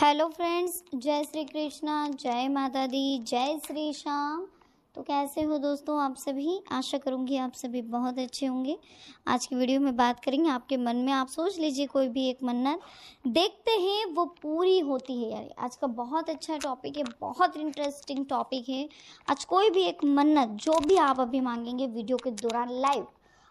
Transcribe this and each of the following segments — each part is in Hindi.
हेलो फ्रेंड्स जय श्री कृष्णा जय माता दी जय श्री श्याम तो कैसे हो दोस्तों आप सभी आशा करूंगी आप सभी बहुत अच्छे होंगे आज की वीडियो में बात करेंगे आपके मन में आप सोच लीजिए कोई भी एक मन्नत देखते हैं वो पूरी होती है यार आज का बहुत अच्छा टॉपिक है बहुत इंटरेस्टिंग टॉपिक है आज कोई भी एक मन्नत जो भी आप अभी मांगेंगे वीडियो के दौरान लाइव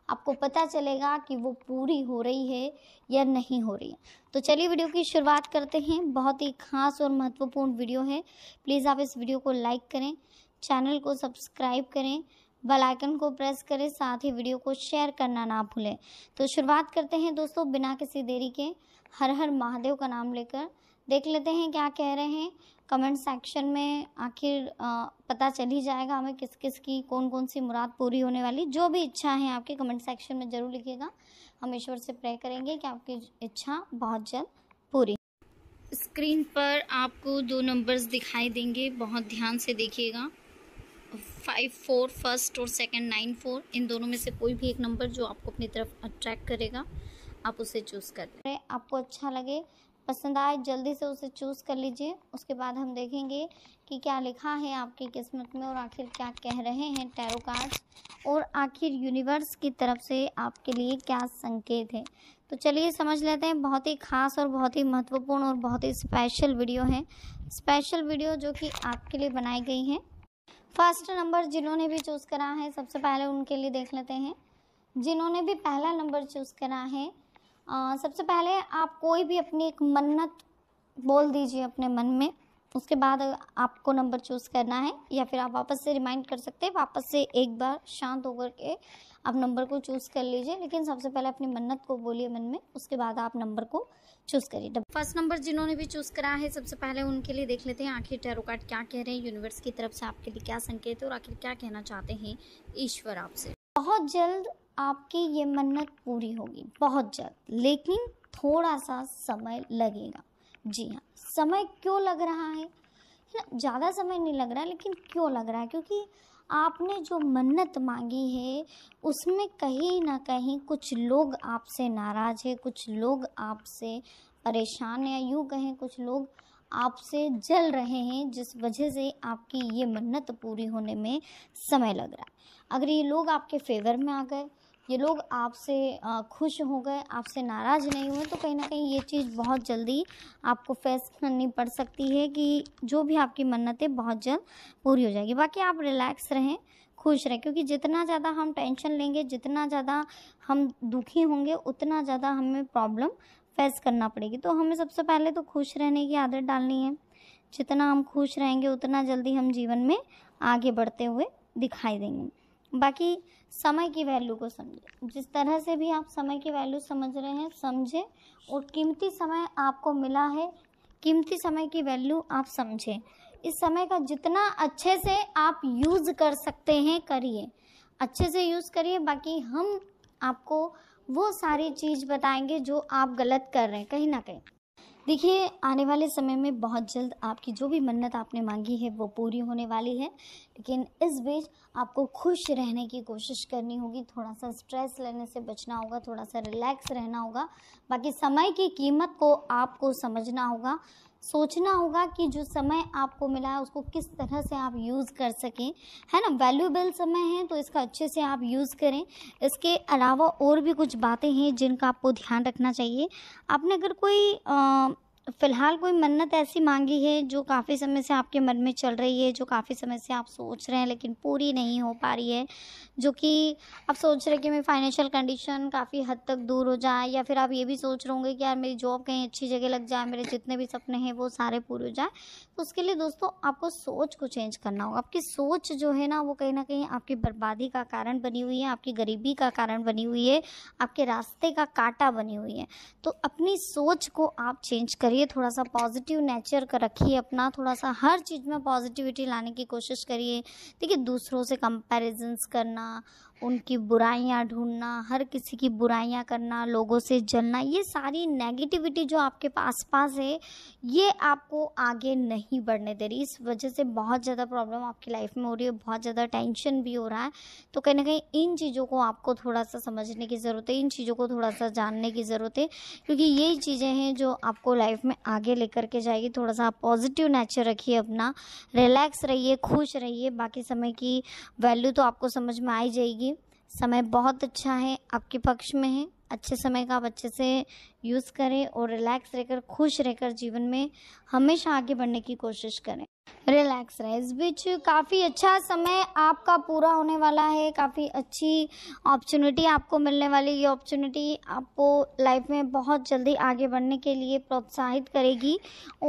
आपको पता चलेगा कि वो पूरी हो रही है या नहीं हो रही है तो चलिए वीडियो की शुरुआत करते हैं बहुत ही खास और महत्वपूर्ण वीडियो है प्लीज़ आप इस वीडियो को लाइक करें चैनल को सब्सक्राइब करें बेल आइकन को प्रेस करें साथ ही वीडियो को शेयर करना ना भूलें तो शुरुआत करते हैं दोस्तों बिना किसी देरी के हर हर महादेव का नाम लेकर देख लेते हैं क्या कह रहे हैं कमेंट सेक्शन में आखिर पता चल ही जाएगा हमें किस किस की कौन कौन सी मुराद पूरी होने वाली जो भी इच्छा है आपके कमेंट सेक्शन में ज़रूर लिखिएगा हम ईश्वर से प्रे करेंगे कि आपकी इच्छा बहुत जल्द पूरी स्क्रीन पर आपको दो नंबर्स दिखाई देंगे बहुत ध्यान से देखिएगा फाइव फोर फर्स्ट और सेकेंड नाइन फोर इन दोनों में से कोई भी एक नंबर जो आपको अपनी तरफ अट्रैक्ट करेगा आप उसे चूज़ कर लें आपको अच्छा लगे पसंद आए जल्दी से उसे चूज़ कर लीजिए उसके बाद हम देखेंगे कि क्या लिखा है आपकी किस्मत में और आखिर क्या कह रहे हैं टैरो कार्ड्स और आखिर यूनिवर्स की तरफ से आपके लिए क्या संकेत है तो चलिए समझ लेते हैं बहुत ही खास और बहुत ही महत्वपूर्ण और बहुत ही स्पेशल वीडियो है स्पेशल वीडियो जो कि आपके लिए बनाई गई है फर्स्ट नंबर जिन्होंने भी चूज़ करा है सबसे पहले उनके लिए देख लेते हैं जिन्होंने भी पहला नंबर चूज़ करा है सबसे पहले आप कोई भी अपनी एक मन्नत बोल दीजिए अपने मन में उसके बाद आपको नंबर चूज़ करना है या फिर आप वापस से रिमाइंड कर सकते हैं वापस से एक बार शांत होकर के आप नंबर को चूज़ कर लीजिए लेकिन सबसे पहले अपनी मन्नत को बोलिए मन में उसके बाद आप नंबर को चूज़ करिए फर्स्ट नंबर जिन्होंने भी चूज़ करा है सबसे पहले उनके लिए देख लेते हैं आखिर टैरो कार्ड क्या कह रहे हैं यूनिवर्स की तरफ से आपके लिए क्या संकेत है और आखिर क्या कहना चाहते हैं ईश्वर आपसे बहुत जल्द आपकी ये मन्नत पूरी होगी बहुत जल्द लेकिन थोड़ा सा समय लगेगा जी हाँ समय क्यों लग रहा है ज़्यादा समय नहीं लग रहा है लेकिन क्यों लग रहा है क्योंकि आपने जो मन्नत मांगी है उसमें कहीं ना कहीं कुछ लोग आपसे नाराज़ है कुछ लोग आपसे परेशान या यूँ कहें कुछ लोग आपसे जल रहे हैं जिस वजह से आपकी ये मन्नत पूरी होने में समय लग रहा है अगर ये लोग आपके फेवर में आ गए ये लोग आपसे खुश हो गए आपसे नाराज़ नहीं हुए तो कहीं ना कहीं ये चीज़ बहुत जल्दी आपको फेस करनी पड़ सकती है कि जो भी आपकी मन्नतें बहुत जल्द पूरी हो जाएगी बाकी आप रिलैक्स रहें खुश रहें क्योंकि जितना ज़्यादा हम टेंशन लेंगे जितना ज़्यादा हम दुखी होंगे उतना ज़्यादा हमें प्रॉब्लम फेस करना पड़ेगी तो हमें सबसे पहले तो खुश रहने की आदत डालनी है जितना हम खुश रहेंगे उतना जल्दी हम जीवन में आगे बढ़ते हुए दिखाई देंगे बाकी समय की वैल्यू को समझें जिस तरह से भी आप समय की वैल्यू समझ रहे हैं समझें और कीमती समय आपको मिला है कीमती समय की वैल्यू आप समझें इस समय का जितना अच्छे से आप यूज़ कर सकते हैं करिए अच्छे से यूज़ करिए बाकी हम आपको वो सारी चीज़ बताएंगे जो आप गलत कर रहे हैं कहीं ना कहीं देखिए आने वाले समय में बहुत जल्द आपकी जो भी मन्नत आपने मांगी है वो पूरी होने वाली है लेकिन इस बीच आपको खुश रहने की कोशिश करनी होगी थोड़ा सा स्ट्रेस लेने से बचना होगा थोड़ा सा रिलैक्स रहना होगा बाकी समय की कीमत को आपको समझना होगा सोचना होगा कि जो समय आपको मिला है उसको किस तरह से आप यूज़ कर सकें है ना वैल्यूबल समय है तो इसका अच्छे से आप यूज़ करें इसके अलावा और भी कुछ बातें हैं जिनका आपको ध्यान रखना चाहिए आपने अगर कोई आ, फ़िलहाल कोई मन्नत ऐसी मांगी है जो काफ़ी समय से आपके मन में चल रही है जो काफ़ी समय से आप सोच रहे हैं लेकिन पूरी नहीं हो पा रही है जो कि आप सोच रहे कि मेरी फाइनेंशियल कंडीशन काफ़ी हद तक दूर हो जाए या फिर आप ये भी सोच रहे होंगे कि यार मेरी जॉब कहीं अच्छी जगह लग जाए मेरे जितने भी सपने हैं वो सारे पूरे हो जाए तो उसके लिए दोस्तों आपको सोच को चेंज करना होगा आपकी सोच जो है ना वो कहीं ना कहीं आपकी बर्बादी का कारण बनी हुई है आपकी गरीबी का कारण बनी हुई है आपके रास्ते का कांटा बनी हुई है तो अपनी सोच को आप चेंज करें करिए थोड़ा सा पॉजिटिव नेचर का रखिए अपना थोड़ा सा हर चीज़ में पॉजिटिविटी लाने की कोशिश करिए देखिए दूसरों से कंपेरिजन्स करना उनकी बुराइयाँ ढूंढना हर किसी की बुराइयाँ करना लोगों से जलना ये सारी नेगेटिविटी जो आपके पास पास है ये आपको आगे नहीं बढ़ने दे रही इस वजह से बहुत ज़्यादा प्रॉब्लम आपकी लाइफ में हो रही है बहुत ज़्यादा टेंशन भी हो रहा है तो कहीं ना कहीं इन चीज़ों को आपको थोड़ा सा समझने की ज़रूरत है इन चीज़ों को थोड़ा सा जानने की ज़रूरत है क्योंकि यही चीज़ें हैं जो आपको लाइफ में आगे लेकर के जाएगी थोड़ा सा आप पॉजिटिव नेचर रखिए अपना रिलैक्स रहिए खुश रहिए बाकी समय की वैल्यू तो आपको समझ में आ ही जाएगी समय बहुत अच्छा है आपके पक्ष में है अच्छे समय का आप अच्छे से यूज़ करें और रिलैक्स रहकर खुश रहकर जीवन में हमेशा आगे बढ़ने की कोशिश करें रिलैक्स रहे इस बीच काफ़ी अच्छा समय आपका पूरा होने वाला है काफ़ी अच्छी अपॉर्चुनिटी आपको मिलने वाली ये अपॉर्चुनिटी आपको लाइफ में बहुत जल्दी आगे बढ़ने के लिए प्रोत्साहित करेगी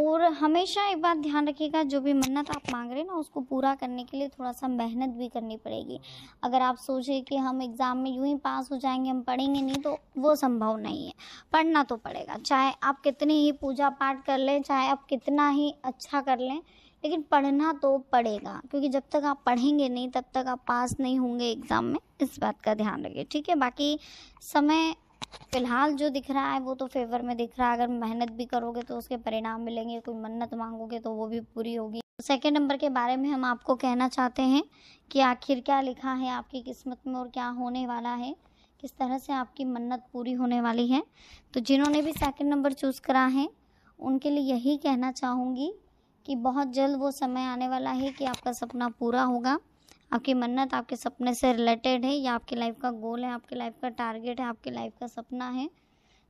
और हमेशा एक बात ध्यान रखिएगा जो भी मन्नत आप मांग रहे हैं ना उसको पूरा करने के लिए थोड़ा सा मेहनत भी करनी पड़ेगी अगर आप सोचें कि हम एग्ज़ाम में यूँ ही पास हो जाएंगे हम पढ़ेंगे नहीं तो वो संभव नहीं है पढ़ना तो पड़ेगा चाहे आप कितनी ही पूजा पाठ कर लें चाहे आप कितना ही अच्छा कर लें लेकिन पढ़ना तो पड़ेगा क्योंकि जब तक आप पढ़ेंगे नहीं तब तक आप पास नहीं होंगे एग्ज़ाम में इस बात का ध्यान रखिए ठीक है बाकी समय फिलहाल जो दिख रहा है वो तो फेवर में दिख रहा है अगर मेहनत भी करोगे तो उसके परिणाम मिलेंगे कोई मन्नत मांगोगे तो वो भी पूरी होगी सेकेंड नंबर के बारे में हम आपको कहना चाहते हैं कि आखिर क्या लिखा है आपकी किस्मत में और क्या होने वाला है किस तरह से आपकी मन्नत पूरी होने वाली है तो जिन्होंने भी सेकंड नंबर चूज़ करा है उनके लिए यही कहना चाहूँगी कि बहुत जल्द वो समय आने वाला है कि आपका सपना पूरा होगा आपकी मन्नत आपके सपने से रिलेटेड है या आपकी लाइफ का गोल है आपकी लाइफ का टारगेट है आपकी लाइफ का सपना है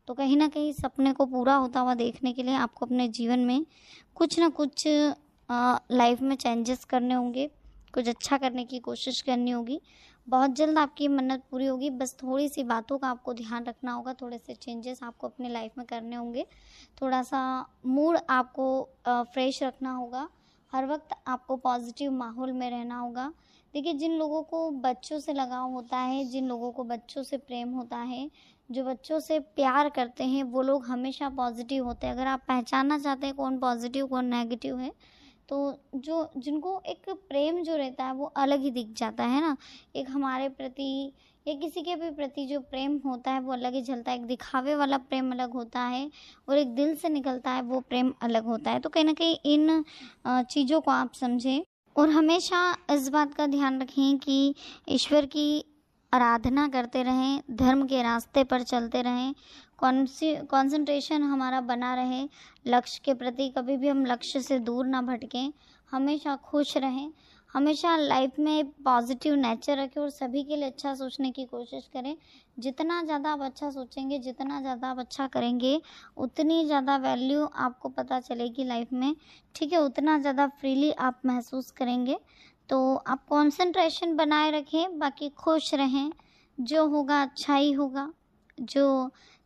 तो कहीं ना कहीं सपने को पूरा होता हुआ देखने के लिए आपको अपने जीवन में कुछ ना कुछ लाइफ में चेंजेस करने होंगे कुछ अच्छा करने की कोशिश करनी होगी बहुत जल्द आपकी मन्नत पूरी होगी बस थोड़ी सी बातों का आपको ध्यान रखना होगा थोड़े से चेंजेस आपको अपने लाइफ में करने होंगे थोड़ा सा मूड आपको फ्रेश रखना होगा हर वक्त आपको पॉजिटिव माहौल में रहना होगा देखिए जिन लोगों को बच्चों से लगाव होता है जिन लोगों को बच्चों से प्रेम होता है जो बच्चों से प्यार करते हैं वो लोग हमेशा पॉजिटिव होते हैं अगर आप पहचानना चाहते हैं कौन पॉजिटिव कौन नेगेटिव है तो जो जिनको एक प्रेम जो रहता है वो अलग ही दिख जाता है ना एक हमारे प्रति या किसी के भी प्रति जो प्रेम होता है वो अलग ही झलता है एक दिखावे वाला प्रेम अलग होता है और एक दिल से निकलता है वो प्रेम अलग होता है तो कहीं ना कहीं इन चीज़ों को आप समझें और हमेशा इस बात का ध्यान रखें कि ईश्वर की आराधना करते रहें धर्म के रास्ते पर चलते रहें कॉन्सेंट्रेशन हमारा बना रहे लक्ष्य के प्रति कभी भी हम लक्ष्य से दूर ना भटकें हमेशा खुश रहें हमेशा लाइफ में पॉजिटिव नेचर रखें और सभी के लिए अच्छा सोचने की कोशिश करें जितना ज़्यादा आप अच्छा सोचेंगे जितना ज़्यादा आप अच्छा करेंगे उतनी ज़्यादा वैल्यू आपको पता चलेगी लाइफ में ठीक है उतना ज़्यादा फ्रीली आप महसूस करेंगे तो आप कॉन्सेंट्रेशन बनाए रखें बाकी खुश रहें जो होगा अच्छा ही होगा जो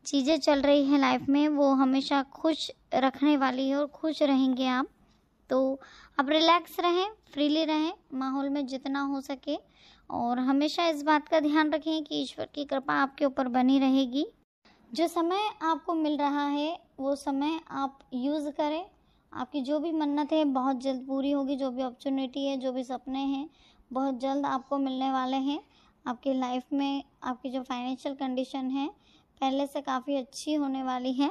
चीज़ें चल रही हैं लाइफ में वो हमेशा खुश रखने वाली है और खुश रहेंगे आप तो आप रिलैक्स रहें फ्रीली रहें माहौल में जितना हो सके और हमेशा इस बात का ध्यान रखें कि ईश्वर की कृपा आपके ऊपर बनी रहेगी जो समय आपको मिल रहा है वो समय आप यूज़ करें आपकी जो भी मन्नत है बहुत जल्द पूरी होगी जो भी अपॉर्चुनिटी है जो भी सपने हैं बहुत जल्द आपको मिलने वाले हैं आपके लाइफ में आपकी जो फाइनेंशियल कंडीशन है पहले से काफ़ी अच्छी होने वाली है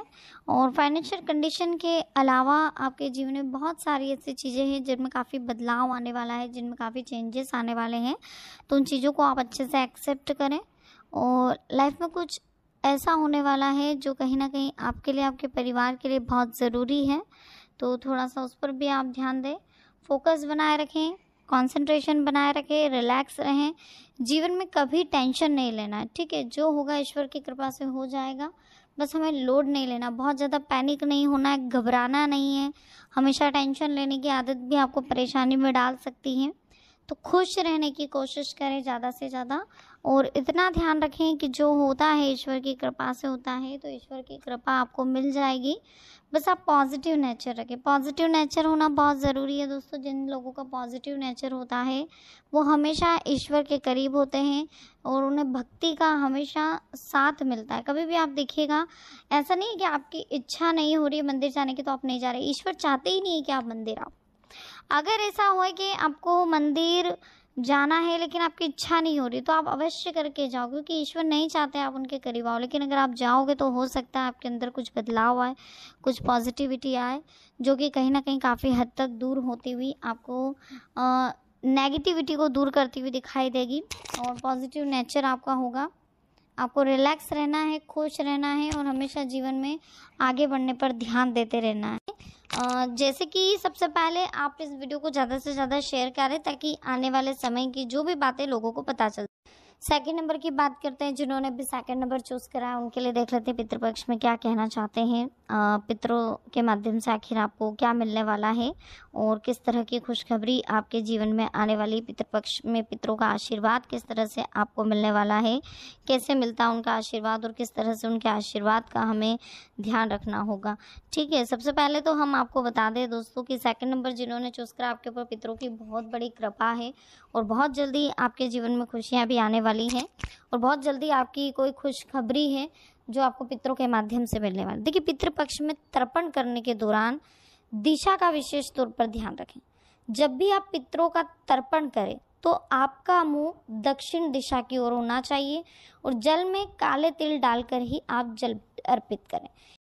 और फाइनेंशियल कंडीशन के अलावा आपके जीवन में बहुत सारी ऐसी चीज़ें हैं जिनमें काफ़ी बदलाव आने वाला है जिनमें काफ़ी चेंजेस आने वाले हैं तो उन चीज़ों को आप अच्छे से एक्सेप्ट करें और लाइफ में कुछ ऐसा होने वाला है जो कहीं ना कहीं आपके लिए आपके परिवार के लिए बहुत ज़रूरी है तो थोड़ा सा उस पर भी आप ध्यान दें फोकस बनाए रखें कंसंट्रेशन बनाए रखें रिलैक्स रहें जीवन में कभी टेंशन नहीं लेना है ठीक है जो होगा ईश्वर की कृपा से हो जाएगा बस हमें लोड नहीं लेना बहुत ज़्यादा पैनिक नहीं होना है घबराना नहीं है हमेशा टेंशन लेने की आदत भी आपको परेशानी में डाल सकती है तो खुश रहने की कोशिश करें ज़्यादा से ज़्यादा और इतना ध्यान रखें कि जो होता है ईश्वर की कृपा से होता है तो ईश्वर की कृपा आपको मिल जाएगी बस आप पॉजिटिव नेचर रखें पॉजिटिव नेचर होना बहुत ज़रूरी है दोस्तों जिन लोगों का पॉजिटिव नेचर होता है वो हमेशा ईश्वर के करीब होते हैं और उन्हें भक्ति का हमेशा साथ मिलता है कभी भी आप देखिएगा ऐसा नहीं है कि आपकी इच्छा नहीं हो रही है मंदिर जाने की तो आप नहीं जा रहे ईश्वर चाहते ही नहीं है कि आप मंदिर आओ अगर ऐसा हो कि आपको मंदिर जाना है लेकिन आपकी इच्छा नहीं हो रही तो आप अवश्य करके जाओ क्योंकि ईश्वर नहीं चाहते आप उनके करीब आओ लेकिन अगर आप जाओगे तो हो सकता है आपके अंदर कुछ बदलाव आए कुछ पॉजिटिविटी आए जो कि कहीं ना कहीं काफ़ी हद तक दूर होती हुई आपको नेगेटिविटी को दूर करती हुई दिखाई देगी और पॉजिटिव नेचर आपका होगा आपको रिलैक्स रहना है खुश रहना है और हमेशा जीवन में आगे बढ़ने पर ध्यान देते रहना है जैसे कि सबसे पहले आप इस वीडियो को ज़्यादा से ज़्यादा शेयर करें ताकि आने वाले समय की जो भी बातें लोगों को पता चल सेकंड नंबर की बात करते हैं जिन्होंने भी सेकंड नंबर चूज़ करा उनके लिए देख लेते हैं पितृपक्ष में क्या कहना चाहते हैं पितरों के माध्यम से आखिर आपको क्या मिलने वाला है और किस तरह की खुशखबरी आपके जीवन में आने वाली पितृपक्ष में पितरों का आशीर्वाद किस तरह से आपको मिलने वाला है कैसे मिलता है उनका आशीर्वाद और किस तरह से उनके आशीर्वाद का हमें ध्यान रखना होगा ठीक है सबसे पहले तो हम आपको बता दें दोस्तों कि सेकंड नंबर जिन्होंने चूज़ करा आपके ऊपर पितरों की बहुत बड़ी कृपा है और बहुत जल्दी आपके जीवन में खुशियाँ भी आने वाली वाली है और बहुत जल्दी आपकी कोई खुशखबरी है जो आपको पितरों के माध्यम से मिलने वाली देखिए पितृ पक्ष में तर्पण करने के दौरान दिशा का विशेष तौर पर ध्यान रखें जब भी आप पितरों का तर्पण करें तो आपका मुंह दक्षिण दिशा की ओर होना चाहिए और जल में काले तिल डालकर ही आप जल अर्पित करें